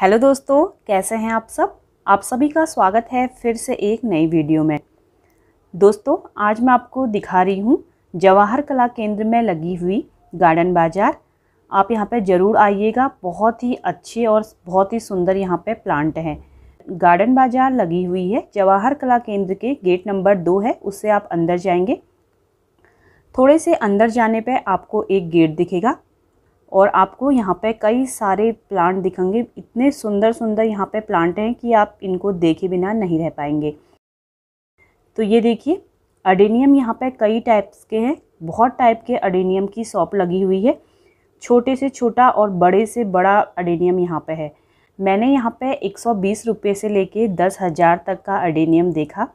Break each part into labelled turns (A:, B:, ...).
A: hello दोस्तों कैसे हैं आप सब आप सभी का स्वागत है फिर से एक नई वीडियो में दोस्तों आज मैं आपको दिखा रही हूँ जवाहर कला केंद्र में लगी हुई गार्डन बाज़ार आप यहाँ पर ज़रूर आइएगा बहुत ही अच्छे और बहुत ही सुंदर यहाँ पर प्लांट हैं गार्डन बाज़ार लगी हुई है जवाहर कला केंद्र के गेट नंबर दो है उससे आप अंदर जाएंगे थोड़े से अंदर जाने पर आपको एक गेट दिखेगा और आपको यहाँ पे कई सारे प्लांट दिखेंगे इतने सुंदर सुंदर यहाँ पे प्लांट हैं कि आप इनको देखे बिना नहीं रह पाएंगे तो ये देखिए अडेनियम यहाँ पे कई टाइप्स के हैं बहुत टाइप के अडेनियम की शॉप लगी हुई है छोटे से छोटा और बड़े से बड़ा अडेनियम यहाँ पे है मैंने यहाँ पे एक सौ से कर दस हज़ार तक का अडेनियम देखा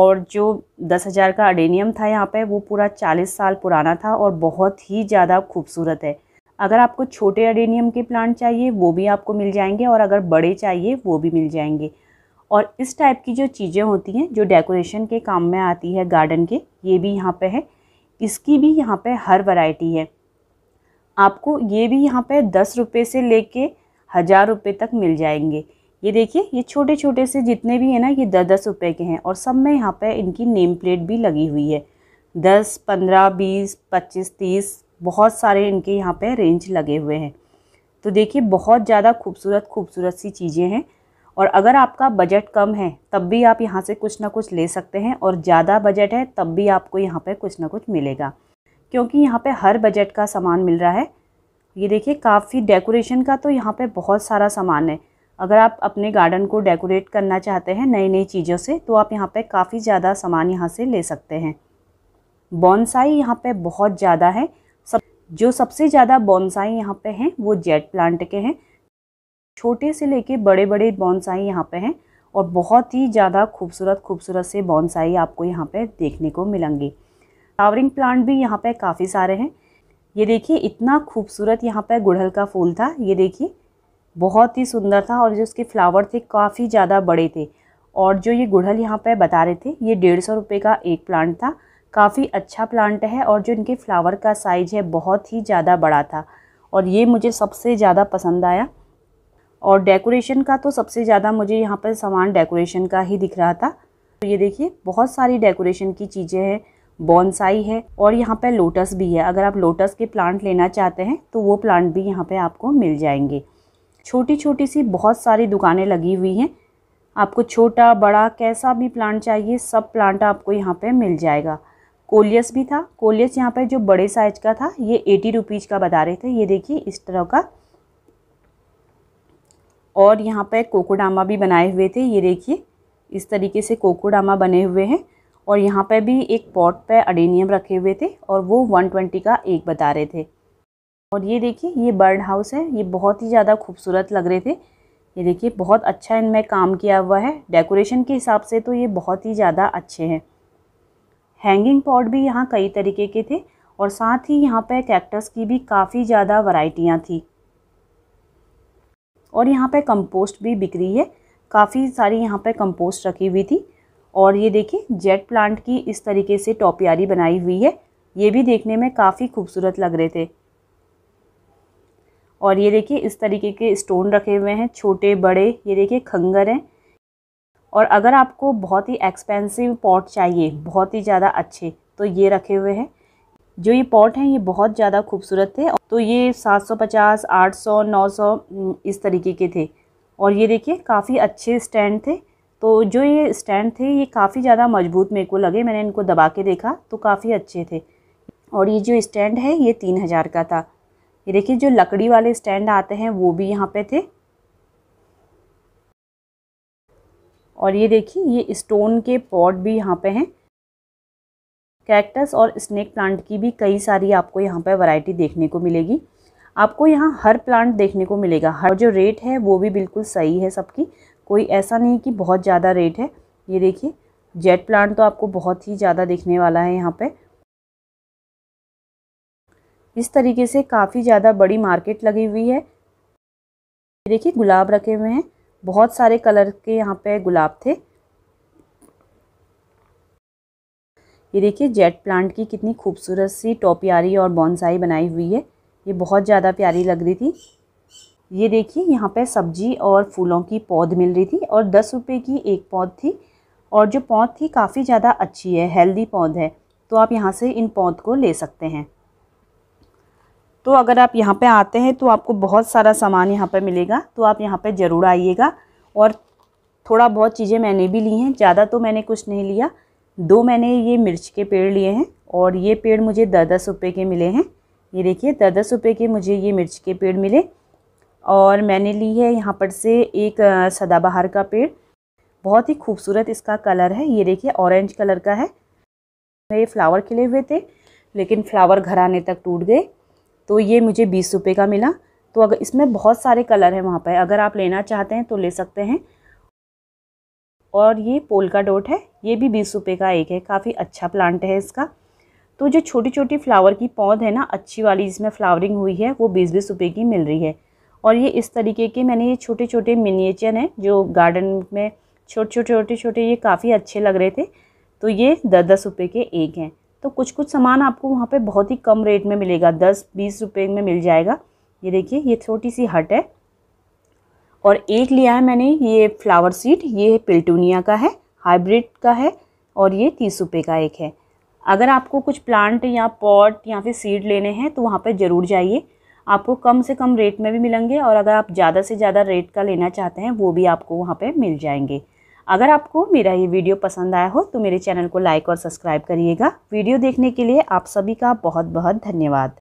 A: और जो दस हज़ार का अडेनियम था यहाँ पे वो पूरा चालीस साल पुराना था और बहुत ही ज़्यादा खूबसूरत है अगर आपको छोटे अडेनियम के प्लांट चाहिए वो भी आपको मिल जाएंगे और अगर बड़े चाहिए वो भी मिल जाएंगे और इस टाइप की जो चीज़ें होती हैं जो डेकोरेशन के काम में आती है गार्डन के ये भी यहाँ पे है इसकी भी यहाँ पे हर वैरायटी है आपको ये भी यहाँ पे दस रुपये से ले कर हज़ार रुपये तक मिल जाएंगे ये देखिए ये छोटे छोटे से जितने भी हैं ना ये दस दस रुपये के हैं और सब में यहाँ पर इनकी नेम प्लेट भी लगी हुई है दस पंद्रह बीस पच्चीस तीस बहुत सारे इनके यहाँ पे रेंज लगे हुए हैं तो देखिए बहुत ज़्यादा खूबसूरत खूबसूरत सी चीज़ें हैं और अगर आपका बजट कम है तब भी आप यहाँ से कुछ ना कुछ ले सकते हैं और ज़्यादा बजट है तब भी आपको यहाँ पर कुछ ना कुछ मिलेगा क्योंकि यहाँ पर हर बजट का सामान मिल रहा है ये देखिए काफ़ी डेकोरेशन का तो यहाँ पर बहुत सारा सामान है अगर आप अपने गार्डन को डेकोरेट करना चाहते हैं नई नई चीज़ों से तो आप यहाँ पे काफ़ी ज़्यादा सामान यहाँ से ले सकते हैं बॉन्साई यहाँ पे बहुत ज़्यादा है सब जो सबसे ज़्यादा बॉन्साई यहाँ पे हैं वो जेट प्लांट के हैं छोटे से लेके बड़े बड़े बॉन्साई यहाँ पे हैं और बहुत ही ज़्यादा खूबसूरत खूबसूरत से बॉन्साई आपको यहाँ पे देखने को मिलेंगे फ्लावरिंग प्लांट भी यहाँ पे काफ़ी सारे हैं ये देखिए इतना खूबसूरत यहाँ पर गुड़हल का फूल था ये देखिए बहुत ही सुंदर था और जो उसके फ्लावर थे काफ़ी ज़्यादा बड़े थे और जो ये गुड़हल यहाँ पे बता रहे थे ये डेढ़ सौ रुपये का एक प्लांट था काफ़ी अच्छा प्लांट है और जो इनके फ्लावर का साइज़ है बहुत ही ज़्यादा बड़ा था और ये मुझे सबसे ज़्यादा पसंद आया और डेकोरेशन का तो सबसे ज़्यादा मुझे यहाँ पर सामान डेकोरेशन का ही दिख रहा था तो ये देखिए बहुत सारी डेकोरेशन की चीज़ें हैं बॉन्साई है और यहाँ पर लोटस भी है अगर आप लोटस के प्लांट लेना चाहते हैं तो वो प्लांट भी यहाँ पर आपको मिल जाएंगे छोटी छोटी सी बहुत सारी दुकानें लगी हुई हैं आपको छोटा बड़ा कैसा भी प्लांट चाहिए सब प्लांट आपको यहाँ पे मिल जाएगा कोलियस भी था कोलियस यहाँ पर जो बड़े साइज का था ये एटी रुपीज़ का बता रहे थे ये देखिए इस तरह का और यहाँ पर कोकोडामा भी बनाए हुए थे ये देखिए इस तरीके से कोकोडामा बने हुए हैं और यहाँ पर भी एक पॉट पर अडेनियम रखे हुए थे और वो वन ट्वेंटी का एक बता रहे थे और ये देखिए ये बर्ड हाउस है ये बहुत ही ज़्यादा खूबसूरत लग रहे थे ये देखिए बहुत अच्छा इनमें काम किया हुआ है डेकोरेशन के हिसाब से तो ये बहुत ही ज़्यादा अच्छे हैं हैंगिंग पॉट भी यहाँ कई तरीके के थे और साथ ही यहाँ पर कैक्टस की भी काफ़ी ज़्यादा वराइटियाँ थी और यहाँ पर कंपोस्ट भी बिक रही है काफ़ी सारी यहाँ पर कंपोस्ट रखी हुई थी और ये देखिए जेट प्लांट की इस तरीके से टोपियारी बनाई हुई है ये भी देखने में काफ़ी खूबसूरत लग रहे थे और ये देखिए इस तरीके के स्टोन रखे हुए हैं छोटे बड़े ये देखिए खंगर हैं और अगर आपको बहुत ही एक्सपेंसिव पॉट चाहिए बहुत ही ज़्यादा अच्छे तो ये रखे हुए हैं जो ये पॉट हैं ये बहुत ज़्यादा खूबसूरत थे तो ये 750, 800, 900 इस तरीके के थे और ये देखिए काफ़ी अच्छे स्टैंड थे तो जो ये स्टैंड थे ये काफ़ी ज़्यादा मजबूत मेरे को लगे मैंने इनको दबा के देखा तो काफ़ी अच्छे थे और ये जो स्टैंड है ये तीन हज़ार का था ये देखिए जो लकड़ी वाले स्टैंड आते हैं वो भी यहाँ पे थे और ये देखिए ये स्टोन के पॉट भी यहाँ पे हैं कैक्टस और स्नेक प्लांट की भी कई सारी आपको यहाँ पर वैरायटी देखने को मिलेगी आपको यहाँ हर प्लांट देखने को मिलेगा हर जो रेट है वो भी बिल्कुल सही है सबकी कोई ऐसा नहीं कि बहुत ज़्यादा रेट है ये देखिए जेट प्लांट तो आपको बहुत ही ज़्यादा देखने वाला है यहाँ पर इस तरीके से काफ़ी ज़्यादा बड़ी मार्केट लगी हुई है देखिए गुलाब रखे हुए हैं बहुत सारे कलर के यहाँ पे गुलाब थे ये देखिए जेट प्लांट की कितनी खूबसूरत सी टोपियारी और बॉन्साई बनाई हुई है ये बहुत ज़्यादा प्यारी लग रही थी ये देखिए यहाँ पे सब्जी और फूलों की पौध मिल रही थी और दस रुपये की एक पौध थी और जो पौध थी काफ़ी ज़्यादा अच्छी है हेल्दी पौध है तो आप यहाँ से इन पौध को ले सकते हैं तो अगर आप यहाँ पे आते हैं तो आपको बहुत सारा सामान यहाँ पे मिलेगा तो आप यहाँ पे ज़रूर आइएगा और थोड़ा बहुत चीज़ें मैंने भी ली हैं ज़्यादा तो मैंने कुछ नहीं लिया दो मैंने ये मिर्च के पेड़ लिए हैं और ये पेड़ मुझे दस दस रुपये के मिले हैं ये देखिए दस दस रुपये के मुझे ये मिर्च के पेड़ मिले और मैंने ली है यहाँ पर से एक सदाबहार का पेड़ बहुत ही खूबसूरत इसका कलर है ये देखिए ऑरेंज कलर का है ये फ्लावर खिले हुए थे लेकिन फ्लावर घर आने तक टूट गए तो ये मुझे बीस रुपये का मिला तो अगर इसमें बहुत सारे कलर हैं वहाँ पर अगर आप लेना चाहते हैं तो ले सकते हैं और ये पोलका डोट है ये भी बीस रुपये का एक है काफ़ी अच्छा प्लांट है इसका तो जो छोटी छोटी फ्लावर की पौध है ना अच्छी वाली जिसमें फ्लावरिंग हुई है वो बीस बीस रुपये की मिल रही है और ये इस तरीके के मैंने ये छोटे छोटे मिनिएचर हैं जो गार्डन में छोटे छोटे छोटे छोटे ये काफ़ी अच्छे लग रहे थे तो ये दस दस रुपये के एक हैं तो कुछ कुछ सामान आपको वहाँ पे बहुत ही कम रेट में मिलेगा दस बीस रुपये में मिल जाएगा ये देखिए ये छोटी सी हट है और एक लिया है मैंने ये फ्लावर सीड ये पिल्टूनिया का है हाइब्रिड का है और ये तीस रुपये का एक है अगर आपको कुछ प्लांट या पॉट या फिर सीड लेने हैं तो वहाँ पर ज़रूर जाइए आपको कम से कम रेट में भी मिलेंगे और अगर आप ज़्यादा से ज़्यादा रेट का लेना चाहते हैं वो भी आपको वहाँ पर मिल जाएंगे अगर आपको मेरा ये वीडियो पसंद आया हो तो मेरे चैनल को लाइक और सब्सक्राइब करिएगा वीडियो देखने के लिए आप सभी का बहुत बहुत धन्यवाद